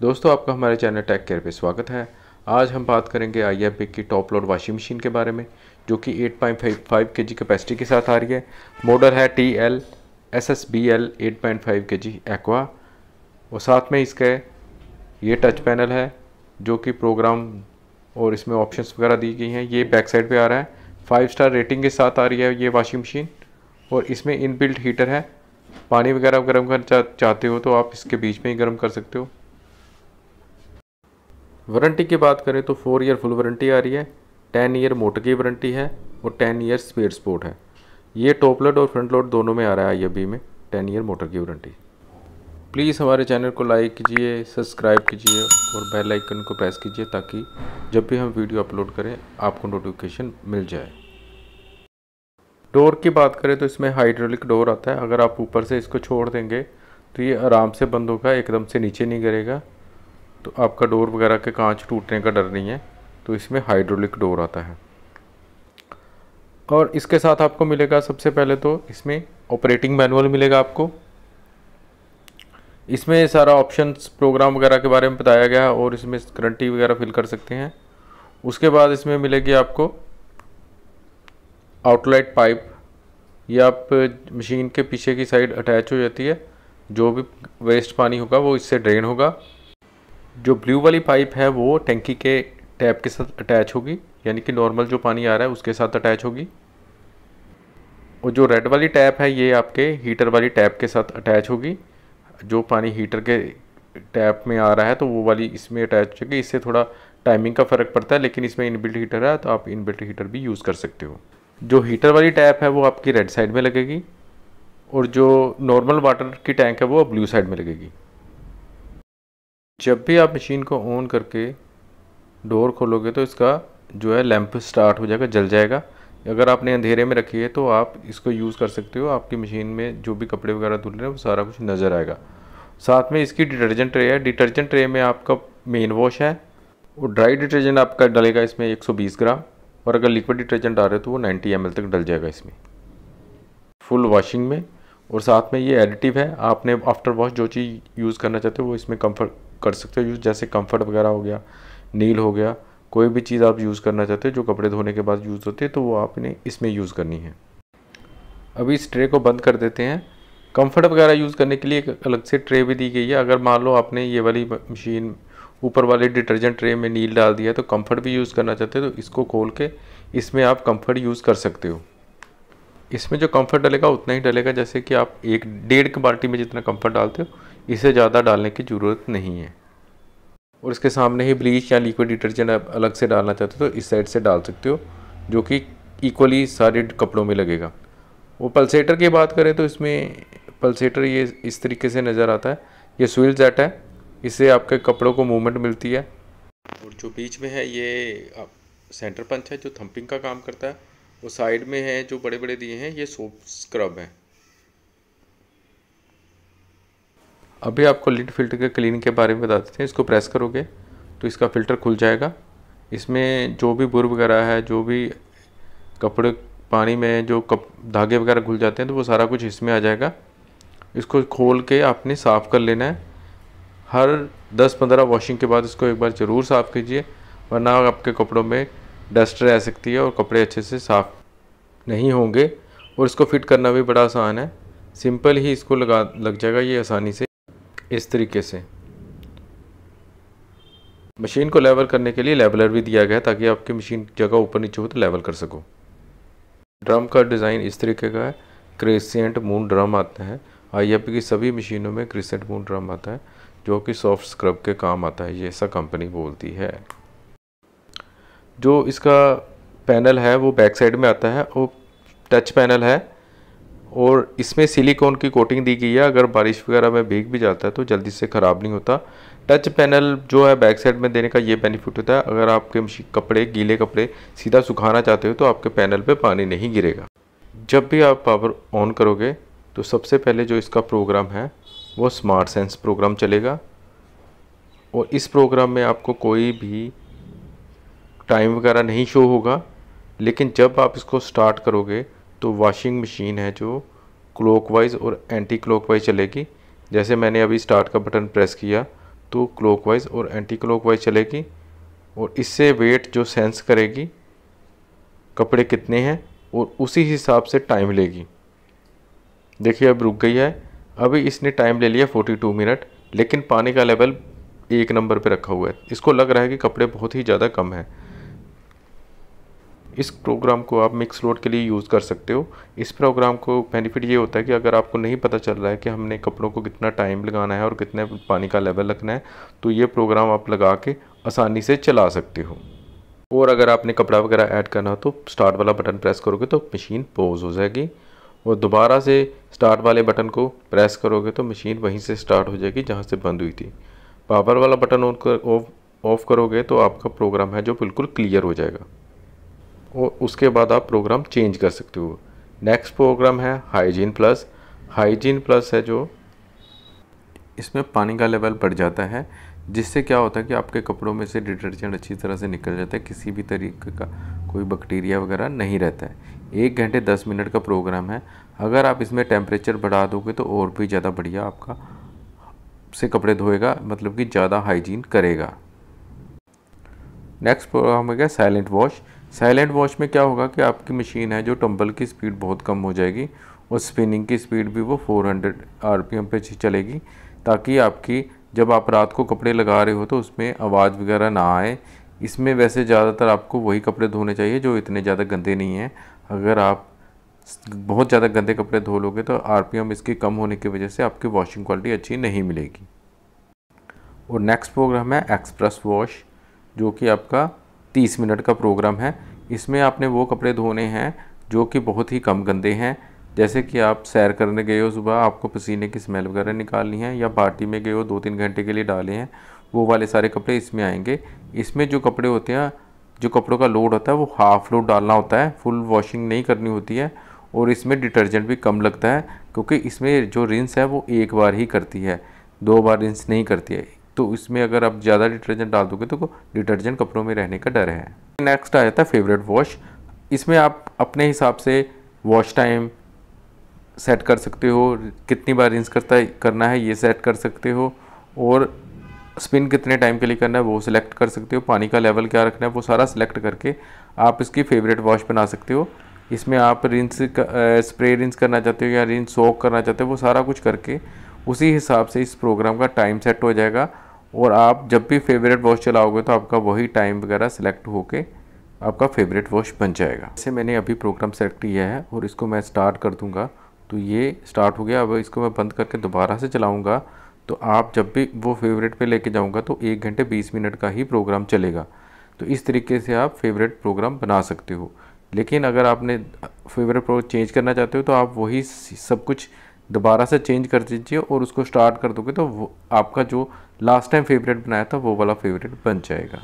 दोस्तों आपका हमारे चैनल टैक केयर पे स्वागत है आज हम बात करेंगे आई एफ की टॉप लोड वाशिंग मशीन के बारे में जो कि 8.55 पॉइंट फाइव के जी कैपेसिटी के साथ आ रही है मॉडल है T L S S B L eight point five K G aqua और साथ में इसके ये टच पैनल है जो कि प्रोग्राम और इसमें ऑप्शंस वगैरह दी गई हैं ये बैक साइड पे आ रहा है फाइव स्टार रेटिंग के साथ आ रही है ये वाशिंग मशीन और इसमें इनबिल्ट हीटर है पानी वगैरह गर्म करना चाहते हो तो आप इसके बीच में ही गर्म कर सकते हो वारंटी की बात करें तो फोर ईयर फुल वारंटी आ रही है टेन ईयर मोटर की वारंटी है और टेन ईयर स्पेड स्पोर्ट है ये टॉप लोड और फ्रंट लोड दोनों में आ रहा है आई में टेन ईयर मोटर की वारंटी प्लीज़ हमारे चैनल को लाइक कीजिए सब्सक्राइब कीजिए और बेल आइकन को प्रेस कीजिए ताकि जब भी हम वीडियो अपलोड करें आपको नोटिफिकेशन मिल जाए डोर की बात करें तो इसमें हाइड्रोलिक डोर आता है अगर आप ऊपर से इसको छोड़ देंगे तो ये आराम से बंद होगा एकदम से नीचे नहीं गिरेगा तो आपका डोर वगैरह के कांच टूटने का डर नहीं है तो इसमें हाइड्रोलिक डोर आता है और इसके साथ आपको मिलेगा सबसे पहले तो इसमें ऑपरेटिंग मैनुअल मिलेगा आपको इसमें सारा ऑप्शंस प्रोग्राम वगैरह के बारे में बताया गया है और इसमें करंटी वगैरह फिल कर सकते हैं उसके बाद इसमें मिलेगी आपको आउटलेट पाइप या आप मशीन के पीछे की साइड अटैच हो जाती है जो भी वेस्ट पानी होगा वो इससे ड्रेन होगा जो ब्लू वाली पाइप है वो टैंकी के टैप के साथ अटैच होगी यानी कि नॉर्मल जो पानी आ रहा है उसके साथ अटैच होगी और जो रेड वाली टैप है ये आपके हीटर वाली टैप के साथ अटैच होगी जो पानी हीटर के टैप में आ रहा है तो वो वाली इसमें अटैच होगी इससे थोड़ा टाइमिंग का फ़र्क पड़ता है लेकिन इसमें इनबिल्ट हीटर है तो आप इनबिल्ट हीटर भी यूज़ कर सकते हो जो हीटर वाली टैप है वो आपकी रेड साइड में लगेगी और जो नॉर्मल वाटर की टैंक है वो ब्लू साइड में लगेगी जब भी आप मशीन को ऑन करके डोर खोलोगे तो इसका जो है लैंप स्टार्ट हो जाएगा जल जाएगा अगर आपने अंधेरे में रखी है तो आप इसको यूज़ कर सकते हो आपकी मशीन में जो भी कपड़े वगैरह धुल रहे हैं वो सारा कुछ नज़र आएगा साथ में इसकी डिटर्जेंट ट्रे है डिटर्जेंट ट्रे में आपका मेन वॉश है और ड्राई डिटर्जेंट आपका डलेगा इसमें 120 ग्राम और अगर लिक्विड डिटर्जेंट आ रहे हो तो वो 90 एम तक डल जाएगा इसमें फुल वॉशिंग में और साथ में ये एडिटिव है आपने आफ्टर वॉश जो चीज़ यूज़ करना चाहते हो वो इसमें कंफर्ट कर सकते हो यूज़ जैसे कंफर्ट वगैरह हो गया नील हो गया कोई भी चीज़ आप यूज़ करना चाहते हो जो कपड़े धोने के बाद यूज़ होती है तो वो आपने इसमें यूज़ करनी है अभी इस ट्रे को बंद कर देते हैं कंफर्ट वगैरह यूज़ करने के लिए एक अलग से ट्रे भी दी गई है अगर मान लो आपने ये वाली मशीन ऊपर वाले डिटर्जेंट ट्रे में नील डाल दिया तो कंफर्ट भी यूज़ करना चाहते हो तो इसको खोल के इसमें आप कंफर्ट यूज़ कर सकते हो इसमें जो कंफर्ट डलेगा उतना ही डलेगा जैसे कि आप एक डेढ़ के बाल्टी में जितना कंफर्ट डालते हो इसे ज़्यादा डालने की ज़रूरत नहीं है और इसके सामने ही ब्लीच या लिक्विड डिटर्जेंट आप अलग से डालना चाहते हो तो इस साइड से डाल सकते हो जो कि इक्वली सारे कपड़ों में लगेगा वो पल्सेटर की बात करें तो इसमें पल्सेटर ये इस तरीके से नज़र आता है ये स्विल जेट है इससे आपके कपड़ों को मूवमेंट मिलती है और जो बीच में है ये सेंटर पंच है जो थंपिंग का काम करता है वो साइड में है जो बड़े बड़े दिए हैं ये सोप स्क्रब हैं अभी आपको लिड फिल्टर के क्लीन के बारे में बता देते हैं इसको प्रेस करोगे तो इसका फ़िल्टर खुल जाएगा इसमें जो भी बुर वगैरह है जो भी कपड़े पानी में जो कप धागे वगैरह घुल जाते हैं तो वो सारा कुछ इसमें आ जाएगा इसको खोल के आपने साफ़ कर लेना है हर 10-15 वॉशिंग के बाद इसको एक बार ज़रूर साफ़ कीजिए वरना आपके कपड़ों में डस्ट रह सकती है और कपड़े अच्छे से साफ़ नहीं होंगे और इसको फिट करना भी बड़ा आसान है सिंपल ही इसको लगा लग जाएगा ये आसानी से इस तरीके से मशीन को लेवल करने के लिए लेवलर भी दिया गया है ताकि आपकी मशीन जगह ऊपर नीचे हो तो लेवल कर सको ड्रम का डिज़ाइन इस तरीके का है क्रेसेंट मून ड्रम आता है आई की सभी मशीनों में क्रेसेंट मून ड्रम आता है जो कि सॉफ्ट स्क्रब के काम आता है ये ऐसा कंपनी बोलती है जो इसका पैनल है वो बैक साइड में आता है और टच पैनल है और इसमें सिलिकॉन की कोटिंग दी गई है अगर बारिश वगैरह में भीग भी जाता है तो जल्दी से ख़राब नहीं होता टच पैनल जो है बैक साइड में देने का ये बेनिफिट होता है अगर आपके कपड़े गीले कपड़े सीधा सुखाना चाहते हो तो आपके पैनल पे पानी नहीं गिरेगा जब भी आप पावर ऑन करोगे तो सबसे पहले जो इसका प्रोग्राम है वो स्मार्ट सेंस प्रोग्राम चलेगा और इस प्रोग्राम में आपको कोई भी टाइम वगैरह नहीं शो होगा लेकिन जब आप इसको स्टार्ट करोगे तो वॉशिंग मशीन है जो क्लॉकवाइज और एंटी क्लॉकवाइज चलेगी जैसे मैंने अभी स्टार्ट का बटन प्रेस किया तो क्लॉकवाइज और एंटी क्लॉकवाइज चलेगी और इससे वेट जो सेंस करेगी कपड़े कितने हैं और उसी हिसाब से टाइम लेगी देखिए अब रुक गई है अभी इसने टाइम ले लिया 42 मिनट लेकिन पानी का लेवल एक नंबर पे रखा हुआ है इसको लग रहा है कि कपड़े बहुत ही ज़्यादा कम हैं इस प्रोग्राम को आप मिक्स लोड के लिए यूज़ कर सकते हो इस प्रोग्राम को बेनिफिट ये होता है कि अगर आपको नहीं पता चल रहा है कि हमने कपड़ों को कितना टाइम लगाना है और कितने पानी का लेवल रखना है तो ये प्रोग्राम आप लगा के आसानी से चला सकते हो और अगर आपने कपड़ा वगैरह ऐड करना हो तो स्टार्ट वाला बटन प्रेस करोगे तो मशीन पोज हो जाएगी और दोबारा से स्टार्ट वाले बटन को प्रेस करोगे तो मशीन वहीं से स्टार्ट हो जाएगी जहाँ से बंद हुई थी पावर वाला बटन ऑन कर ऑफ ऑफ करोगे तो आपका प्रोग्राम है जो बिल्कुल क्लियर हो जाएगा और उसके बाद आप प्रोग्राम चेंज कर सकते हो नेक्स्ट प्रोग्राम है हाइजीन प्लस हाइजीन प्लस है जो इसमें पानी का लेवल बढ़ जाता है जिससे क्या होता है कि आपके कपड़ों में से डिटर्जेंट अच्छी तरह से निकल जाता है किसी भी तरीके का कोई बैक्टीरिया वगैरह नहीं रहता है एक घंटे दस मिनट का प्रोग्राम है अगर आप इसमें टेम्परेचर बढ़ा दोगे तो और भी ज़्यादा बढ़िया आपका से कपड़े धोएगा मतलब कि ज़्यादा हाइजीन करेगा नेक्स्ट प्रोग्राम हो गया साइलेंट वॉश साइलेंट वॉश में क्या होगा कि आपकी मशीन है जो टम्बल की स्पीड बहुत कम हो जाएगी और स्पिनिंग की स्पीड भी वो 400 आरपीएम पे चलेगी ताकि आपकी जब आप रात को कपड़े लगा रहे हो तो उसमें आवाज़ वगैरह ना आए इसमें वैसे ज़्यादातर आपको वही कपड़े धोने चाहिए जो इतने ज़्यादा गंदे नहीं हैं अगर आप बहुत ज़्यादा गंदे कपड़े धो लोगे तो एम इसकी कम होने की वजह से आपकी वॉशिंग क्वालिटी अच्छी नहीं मिलेगी और नेक्स्ट प्रोग्राम है एक्सप्रेस वॉश जो कि आपका तीस मिनट का प्रोग्राम है इसमें आपने वो कपड़े धोने हैं जो कि बहुत ही कम गंदे हैं जैसे कि आप सैर करने गए हो सुबह आपको पसीने की स्मेल वगैरह निकालनी है या पार्टी में गए हो दो तीन घंटे के लिए डाले हैं वो वाले सारे कपड़े इसमें आएंगे इसमें जो कपड़े होते हैं जो कपड़ों का लोड होता है वो हाफ़ लोड डालना होता है फुल वॉशिंग नहीं करनी होती है और इसमें डिटर्जेंट भी कम लगता है क्योंकि इसमें जो रिंस है वो एक बार ही करती है दो बार रिंस नहीं करती है तो इसमें अगर आप ज़्यादा डिटर्जेंट डाल दोगे तो डिटर्जेंट कपड़ों में रहने का डर है नेक्स्ट आ जाता है फेवरेट वॉश इसमें आप अपने हिसाब से वॉश टाइम सेट कर सकते हो कितनी बार रिंस करता है करना है ये सेट कर सकते हो और स्पिन कितने टाइम के लिए करना है वो सिलेक्ट कर सकते हो पानी का लेवल क्या रखना है वो सारा सिलेक्ट करके आप इसकी फेवरेट वॉश बना सकते हो इसमें आप रिंस स्प्रे रिंस करना चाहते हो या रिंस सोक करना चाहते हो वो सारा कुछ करके उसी हिसाब से इस प्रोग्राम का टाइम सेट हो जाएगा और आप जब भी फेवरेट वॉश चलाओगे तो आपका वही टाइम वगैरह सेलेक्ट होके आपका फेवरेट वॉश बन जाएगा जैसे मैंने अभी प्रोग्राम सेलेक्ट किया है और इसको मैं स्टार्ट कर दूंगा तो ये स्टार्ट हो गया अब इसको मैं बंद करके दोबारा से चलाऊँगा तो आप जब भी वो फेवरेट पे लेके जाऊँगा तो एक घंटे बीस मिनट का ही प्रोग्राम चलेगा तो इस तरीके से आप फेवरेट प्रोग्राम बना सकते हो लेकिन अगर आपने फेवरेट प्रोग्राम चेंज करना चाहते हो तो आप वही सब कुछ दोबारा से चेंज कर दीजिए और उसको स्टार्ट कर दोगे तो आपका जो लास्ट टाइम फेवरेट बनाया था वो वाला फेवरेट बन जाएगा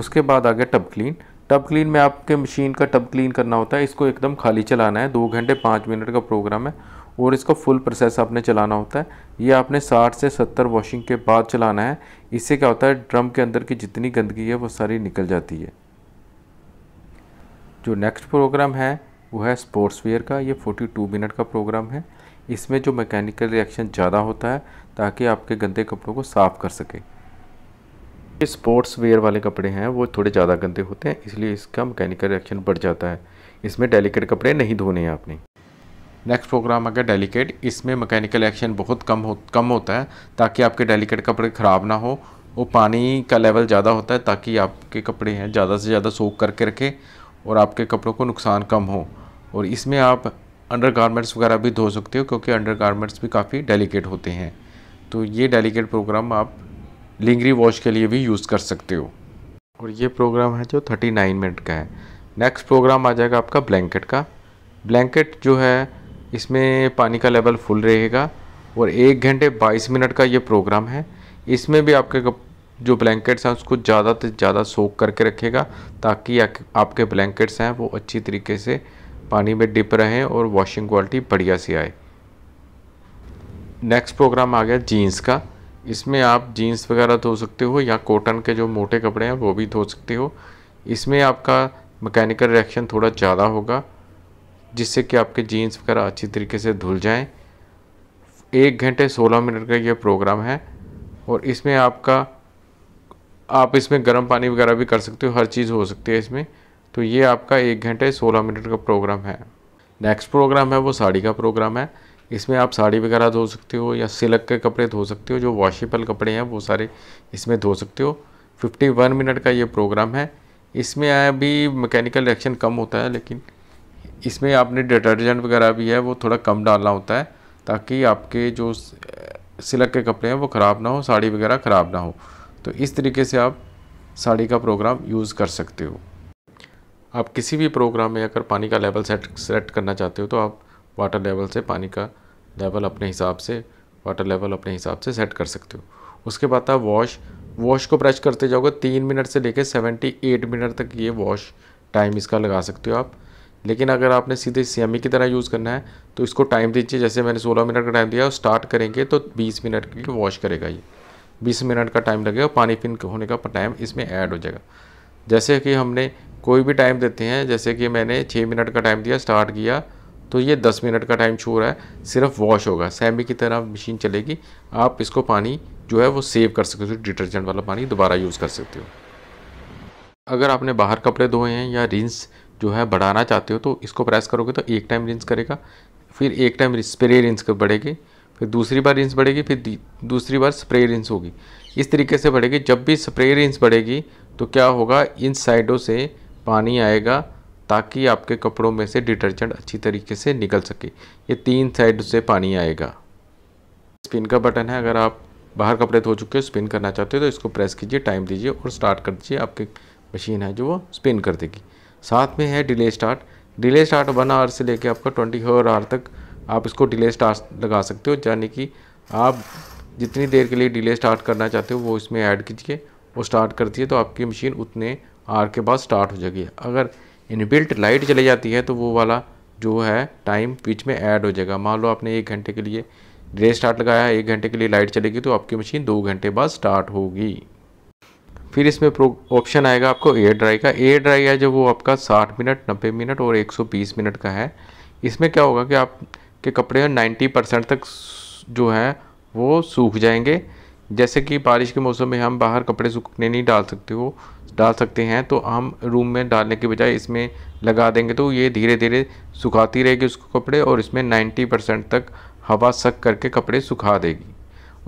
उसके बाद आ गया टब क्लीन टब क्लीन में आपके मशीन का टब क्लीन करना होता है इसको एकदम खाली चलाना है दो घंटे पाँच मिनट का प्रोग्राम है और इसका फुल प्रोसेस आपने चलाना होता है ये आपने 60 से 70 वॉशिंग के बाद चलाना है इससे क्या होता है ड्रम के अंदर की जितनी गंदगी है वो सारी निकल जाती है जो नेक्स्ट प्रोग्राम है वो है स्पोर्ट्स वेयर का ये 42 मिनट का प्रोग्राम है इसमें जो मैकेनिकल रिएक्शन ज़्यादा होता है ताकि आपके गंदे कपड़ों को साफ़ कर सके ये स्पोर्ट्स वेयर वाले कपड़े हैं वो थोड़े ज़्यादा गंदे होते हैं इसलिए इसका मैकेनिकल रिएक्शन बढ़ जाता है इसमें डेलिकेट कपड़े नहीं धोने हैं आपने नेक्स्ट प्रोग्राम आ गया डेलिकेट इसमें मैकेनिकल एक्शन बहुत कम हो कम होता है ताकि आपके डेलिकेट कपड़े ख़राब ना हो वो पानी का लेवल ज़्यादा होता है ताकि आपके कपड़े हैं ज़्यादा से ज़्यादा सोख करके रखें और आपके कपड़ों को नुकसान कम हो और इसमें आप अंडर गारमेंट्स वगैरह भी धो सकते हो क्योंकि अंडर गारमेंट्स भी काफ़ी डेलिकेट होते हैं तो ये डेलीकेट प्रोग्राम आप लिंगरी वॉश के लिए भी यूज़ कर सकते हो और ये प्रोग्राम है जो 39 मिनट का है नेक्स्ट प्रोग्राम आ जाएगा आपका ब्लैंकेट का ब्लैंकेट जो है इसमें पानी का लेवल फुल रहेगा और एक घंटे 22 मिनट का ये प्रोग्राम है इसमें भी आपके जो ब्लैंकेट्स हैं उसको ज़्यादा से ज़्यादा सोख करके रखेगा ताकि आपके ब्लैंकेट्स हैं वो अच्छी तरीके से पानी में डिप रहें और वॉशिंग क्वालिटी बढ़िया सी आए नेक्स्ट प्रोग्राम आ गया जीन्स का इसमें आप जीन्स वगैरह धो सकते हो या कॉटन के जो मोटे कपड़े हैं वो भी धो सकते हो इसमें आपका मैकेनिकल रिएक्शन थोड़ा ज़्यादा होगा जिससे कि आपके जीन्स वगैरह अच्छी तरीके से धुल जाएं एक घंटे सोलह मिनट का ये प्रोग्राम है और इसमें आपका आप इसमें गर्म पानी वगैरह भी कर सकते हो हर चीज़ हो सकती है इसमें तो ये आपका एक घंटे सोलह मिनट का प्रोग्राम है नेक्स्ट प्रोग्राम है वो साड़ी का प्रोग्राम है इसमें आप साड़ी वगैरह धो सकते हो या सिलक के कपड़े धो सकते हो जो वॉशेबल कपड़े हैं वो सारे इसमें धो सकते हो 51 मिनट का ये प्रोग्राम है इसमें अभी मैकेनिकल रिएक्शन कम होता है लेकिन इसमें आपने डिटर्जेंट वगैरह भी है वो थोड़ा कम डालना होता है ताकि आपके जो सिलक के कपड़े हैं वो ख़राब ना हो साड़ी वगैरह ख़राब ना हो तो इस तरीके से आप साड़ी का प्रोग्राम यूज़ कर सकते हो आप किसी भी प्रोग्राम में अगर पानी का लेवल सेट सेट करना चाहते हो तो आप वाटर लेवल से पानी का लेवल अपने हिसाब से वाटर लेवल अपने हिसाब से सेट कर सकते हो उसके बाद था वॉश वॉश को ब्रश करते जाओगे तीन मिनट से लेकर सेवेंटी एट मिनट तक ये वॉश टाइम इसका लगा सकते हो आप लेकिन अगर आपने सीधे सेमी की तरह यूज़ करना है तो इसको टाइम दीजिए जैसे मैंने सोलह मिनट का टाइम दिया और स्टार्ट करेंगे तो बीस मिनट के लिए वॉश करेगा ये बीस मिनट का टाइम लगेगा पानी पिन होने का टाइम इसमें ऐड हो जाएगा जैसे कि हमने कोई भी टाइम देते हैं जैसे कि मैंने छः मिनट का टाइम दिया स्टार्ट किया तो ये 10 मिनट का टाइम छू रहा है सिर्फ वॉश होगा सैमी की तरह मशीन चलेगी आप इसको पानी जो है वो सेव कर सकते हो डिटर्जेंट वाला पानी दोबारा यूज़ कर सकते हो अगर आपने बाहर कपड़े धोए हैं या रिंस जो है बढ़ाना चाहते हो तो इसको प्रेस करोगे तो एक टाइम रिंस करेगा फिर एक टाइम स्प्रे रिंस कर बढ़ेगी फिर दूसरी बार रिंस बढ़ेगी फिर दूसरी बार स्प्रे रिंस होगी इस तरीके से बढ़ेगी जब भी स्प्रे रिंस बढ़ेगी तो क्या होगा इन साइडों से पानी आएगा ताकि आपके कपड़ों में से डिटर्जेंट अच्छी तरीके से निकल सके ये तीन साइड से पानी आएगा स्पिन का बटन है अगर आप बाहर कपड़े धो चुके हो स्पिन करना चाहते हो तो इसको प्रेस कीजिए टाइम दीजिए और स्टार्ट कर दीजिए आपकी मशीन है जो वो स्पिन कर देगी साथ में है delay start delay start one hour से लेकर आपका ट्वेंटी फोर आवर तक आप इसको डिले स्टार्ट लगा सकते हो यानी कि आप जितनी देर के लिए डिले स्टार्ट करना चाहते हो वो इसमें ऐड कीजिए वो स्टार्ट कर दीजिए तो आपकी मशीन उतने आर के बाद स्टार्ट हो जाएगी अगर इनबिल्ट लाइट चली जाती है तो वो वाला जो है टाइम बीच में ऐड हो जाएगा मान लो आपने एक घंटे के लिए डे स्टार्ट लगाया है एक घंटे के लिए लाइट चलेगी तो आपकी मशीन दो घंटे बाद स्टार्ट होगी फिर इसमें ऑप्शन आएगा आपको एयर ड्राई का एयर ड्राई है जो वो आपका 60 मिनट 90 मिनट और 120 मिनट का है इसमें क्या होगा कि आपके कपड़े 90 परसेंट तक जो है वो सूख जाएंगे जैसे कि बारिश के मौसम में हम बाहर कपड़े सूखने नहीं डाल सकते हो डाल सकते हैं तो हम रूम में डालने के बजाय इसमें लगा देंगे तो ये धीरे धीरे सुखाती रहेगी उसको कपड़े और इसमें 90 परसेंट तक हवा सक करके कपड़े सुखा देगी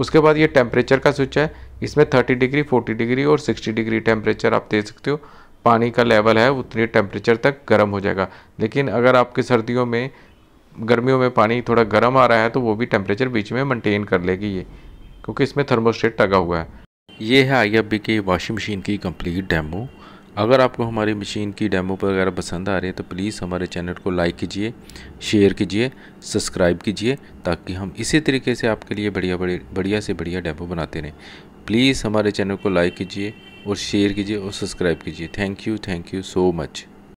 उसके बाद ये टेम्परेचर का स्विच है इसमें 30 डिग्री 40 डिग्री और 60 डिग्री टेम्परेचर आप दे सकते हो पानी का लेवल है उतने टेम्परेचर तक गर्म हो जाएगा लेकिन अगर आपके सर्दियों में गर्मियों में पानी थोड़ा गर्म आ रहा है तो वो भी टेम्परेचर बीच में मेनटेन कर लेगी ये क्योंकि इसमें थर्मोस्टेट टगा हुआ है ये है आई के वॉशिंग मशीन की कंप्लीट डेमो अगर आपको हमारी मशीन की डेमो पर वगैरह पसंद आ रही है तो प्लीज़ हमारे चैनल को लाइक कीजिए शेयर कीजिए सब्सक्राइब कीजिए ताकि हम इसी तरीके से आपके लिए बढ़िया बढ़िया बढ़िया से बढ़िया डेमो बनाते रहें प्लीज़ हमारे चैनल को लाइक कीजिए और शेयर कीजिए और सब्सक्राइब कीजिए thank you thank you so much